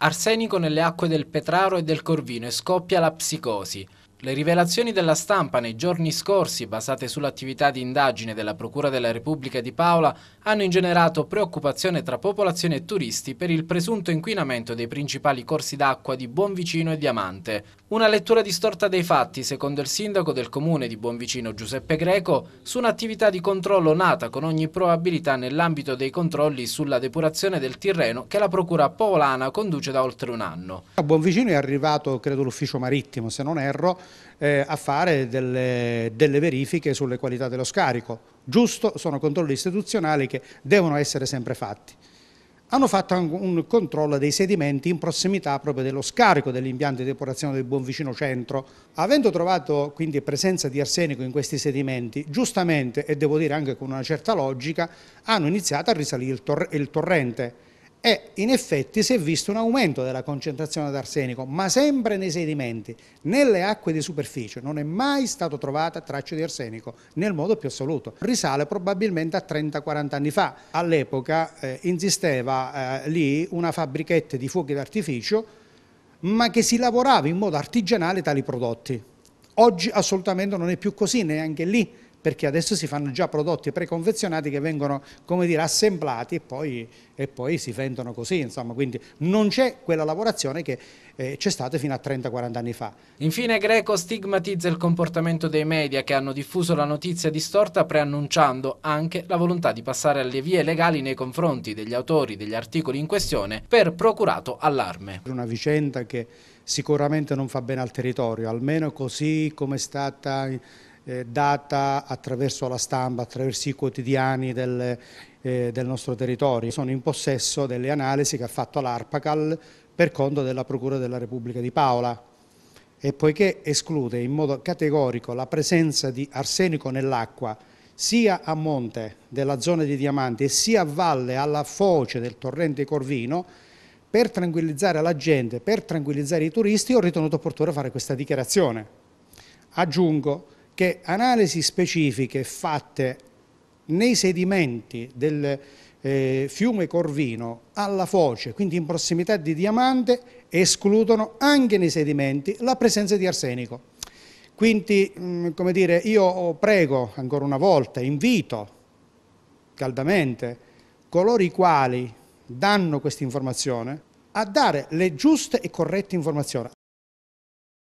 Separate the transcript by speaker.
Speaker 1: Arsenico nelle acque del Petraro e del Corvino e scoppia la psicosi. Le rivelazioni della stampa nei giorni scorsi, basate sull'attività di indagine della Procura della Repubblica di Paola, hanno ingenerato preoccupazione tra popolazione e turisti per il presunto inquinamento dei principali corsi d'acqua di Buonvicino e Diamante. Una lettura distorta dei fatti, secondo il sindaco del comune di Buonvicino Giuseppe Greco, su un'attività di controllo nata con ogni probabilità nell'ambito dei controlli sulla depurazione del Tirreno che la Procura paolana conduce da oltre un anno.
Speaker 2: A Buonvicino è arrivato, credo, l'ufficio marittimo, se non erro, eh, a fare delle, delle verifiche sulle qualità dello scarico. Giusto, sono controlli istituzionali che devono essere sempre fatti hanno fatto un controllo dei sedimenti in prossimità proprio dello scarico dell'impianto di depurazione del Buonvicino Centro. Avendo trovato quindi presenza di arsenico in questi sedimenti, giustamente e devo dire anche con una certa logica, hanno iniziato a risalire il, tor il torrente e in effetti si è visto un aumento della concentrazione d'arsenico, ma sempre nei sedimenti, nelle acque di superficie, non è mai stato trovata traccia di arsenico nel modo più assoluto. Risale probabilmente a 30-40 anni fa. All'epoca eh, insisteva eh, lì una fabbrichetta di fuochi d'artificio, ma che si lavorava in modo artigianale tali prodotti. Oggi assolutamente non è più così, neanche lì perché adesso si fanno già prodotti preconfezionati che vengono come dire, assemblati e poi, e poi si vendono così, insomma, quindi non c'è quella lavorazione che eh, c'è stata fino a 30-40 anni fa. Infine Greco
Speaker 1: stigmatizza il comportamento dei media che hanno diffuso la notizia distorta preannunciando anche la volontà di passare alle vie legali nei confronti degli autori degli articoli in questione per procurato
Speaker 2: allarme. Una vicenda che sicuramente non fa bene al territorio, almeno così come è stata eh, data attraverso la stampa, attraverso i quotidiani del, eh, del nostro territorio. Sono in possesso delle analisi che ha fatto l'ARPACAL per conto della Procura della Repubblica di Paola e poiché esclude in modo categorico la presenza di arsenico nell'acqua sia a monte della zona di Diamanti e sia a valle alla foce del torrente Corvino, per tranquillizzare la gente, per tranquillizzare i turisti, ho ritenuto opportuno fare questa dichiarazione. Aggiungo che analisi specifiche fatte nei sedimenti del eh, fiume Corvino alla foce, quindi in prossimità di Diamante, escludono anche nei sedimenti la presenza di arsenico. Quindi, mh, mm, come dire, io prego ancora una volta, invito caldamente coloro i quali danno questa informazione a dare le giuste e corrette informazioni.